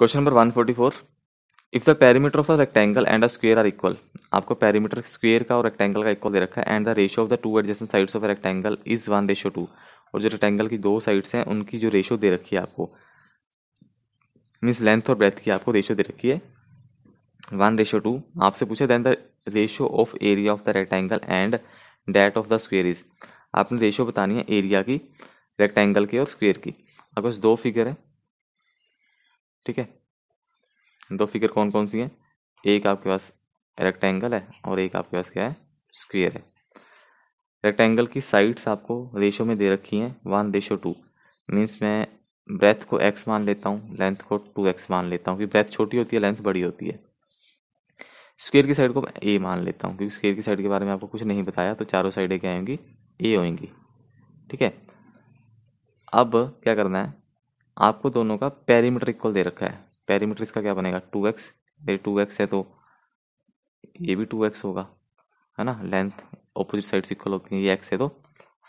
question number 144 if the perimeter of a rectangle and a square are equal आपको parameter square का और rectangle का equal दे रखा है and the ratio of the two adjacent sides of rectangle is one ratio two और जो rectangle की दो साइड्स हैं उनकी जो रेशियो दे रखी है आपको मीन्स लेंथ और ब्रेथ की आपको रेशियो दे रखी है वन रेशियो टू आपसे पूछे then the ratio of area of the rectangle and that of the square is आपने रेशियो बतानी है एरिया की रेक्टेंगल की और स्क्वेयर की अगर दो फिगर है ठीक है दो फिगर कौन कौन सी हैं एक आपके पास रेक्टेंगल है और एक आपके पास क्या है स्क्वेयर है रेक्टेंगल की साइड्स आपको रेशो में दे रखी हैं वन रेशो टू मीन्स मैं ब्रेथ को एक्स मान लेता हूँ लेंथ को टू एक्स मान लेता हूँ क्योंकि ब्रेथ छोटी होती है लेंथ बड़ी होती है स्क्वेयर की साइड को मैं ए मान लेता हूँ क्योंकि स्क्वेयर की साइड के बारे में आपको कुछ नहीं बताया तो चारों साइडें क्या होंगी ए होंगी ठीक है अब क्या करना है आपको दोनों का पैरीमीटर इक्वल दे रखा है पैरीमीटर इसका क्या बनेगा टू एक्स ये टू एक्स है तो ये भी टू एक्स होगा है ना लेंथ ऑपोजिट साइड से इक्वल होती है ये एक्स है तो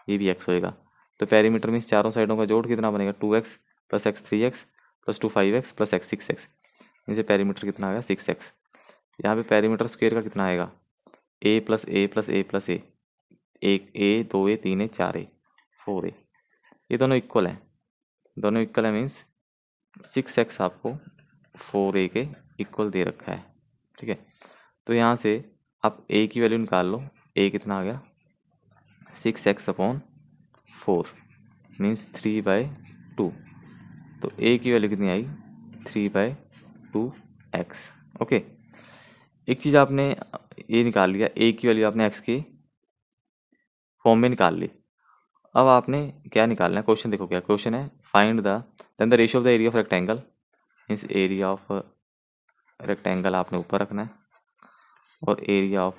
ये भी एक्स होएगा तो पैरीमीटर मीन्स चारों साइडों का जोड़ कितना बनेगा two x plus x three x plus two five x plus x six x इनसे पैरीमीटर कितना आएगा सिक्स एक्स यहाँ पर पैरीमीटर स्क्वेयर का कितना आएगा a plus a plus a plus a एक ए दो ए तीन ए चार ए फोर ए ये दोनों इक्वल हैं दोनों इक्वल है मीन्स सिक्स एक्स आपको फोर ए के इक्वल दे रखा है ठीक है तो यहाँ से आप ए की वैल्यू निकाल लो ए कितना आ गया six x upon four means three by two तो ए की वैल्यू कितनी आई three by two x okay एक चीज़ आपने ये निकाल लिया ए की वैल्यू आपने एक्स के फॉर्म में निकाल ली अब आपने क्या निकालना है क्वेश्चन देखो क्या क्वेश्चन है find the then the ratio of the area of rectangle means area of rectangle आपने ऊपर रखना है और एरिया ऑफ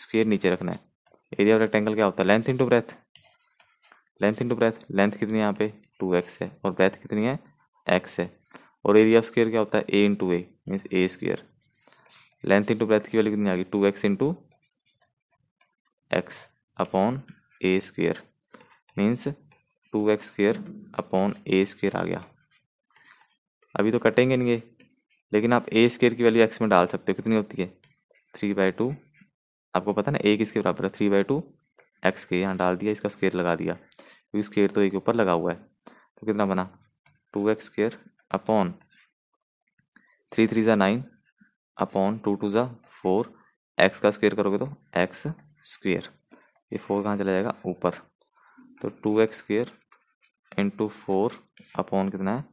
स्क्वेयर नीचे रखना है एरिया ऑफ रेक्टेंगल क्या होता है length to breadth length to breadth length कितनी है यहाँ पे टू एक्स है और ब्रेथ कितनी है एक्स है और एरिया ऑफ स्क्वेयर क्या होता है a into a means a square length into breadth की वैल्यू कितनी आ गई two x into x upon a square means two x square upon a square आ गया अभी तो कटेंगे ये लेकिन आप ए स्क्र की वैल्यू एक्स में डाल सकते हो कितनी होती है थ्री बाई टू आपको पता ना ए किसके बराबर है थ्री बाई टू एक्स के यहाँ डाल दिया इसका स्केयर लगा दिया क्योंकि स्केयर तो ए के ऊपर लगा हुआ है तो कितना बना two x square upon three three ज़ा नाइन अपॉन टू टू ज़ा फोर एक्स का स्केयर करोगे तो एक्स स्क्वेयर ये फोर कहाँ चला जाएगा ऊपर तो two x square into four upon कितना है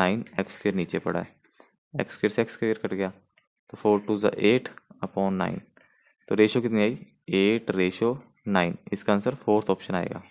नाइन एक्स स्केयर नीचे पड़ा है एक्स स्केयर से एक्स स्केयर कट गया तो फोर टू ज एट अपॉन नाइन तो रेशो कितनी आई एट रेशो नाइन इसका आंसर फोर्थ ऑप्शन आएगा